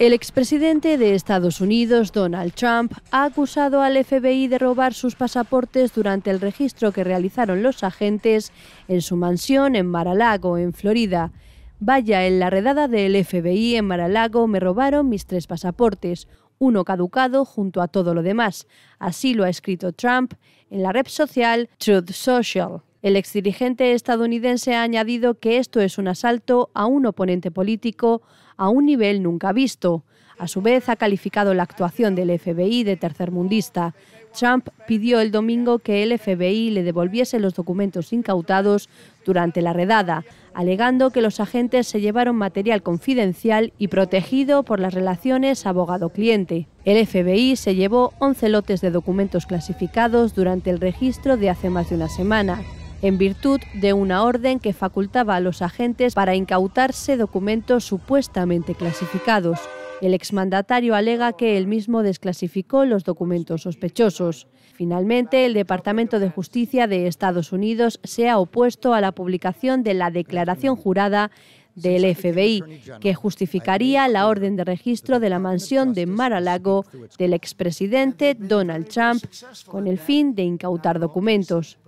El expresidente de Estados Unidos, Donald Trump, ha acusado al FBI de robar sus pasaportes durante el registro que realizaron los agentes en su mansión en Mar-a-Lago, en Florida. Vaya, en la redada del FBI en Mar-a-Lago me robaron mis tres pasaportes, uno caducado junto a todo lo demás. Así lo ha escrito Trump en la red social Truth Social. El exdirigente estadounidense ha añadido que esto es un asalto a un oponente político a un nivel nunca visto. A su vez, ha calificado la actuación del FBI de tercermundista. Trump pidió el domingo que el FBI le devolviese los documentos incautados durante la redada, alegando que los agentes se llevaron material confidencial y protegido por las relaciones abogado-cliente. El FBI se llevó 11 lotes de documentos clasificados durante el registro de hace más de una semana en virtud de una orden que facultaba a los agentes para incautarse documentos supuestamente clasificados. El exmandatario alega que él mismo desclasificó los documentos sospechosos. Finalmente, el Departamento de Justicia de Estados Unidos se ha opuesto a la publicación de la declaración jurada del FBI, que justificaría la orden de registro de la mansión de Mar-a-Lago del expresidente Donald Trump con el fin de incautar documentos.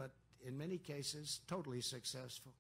many cases, totally successful.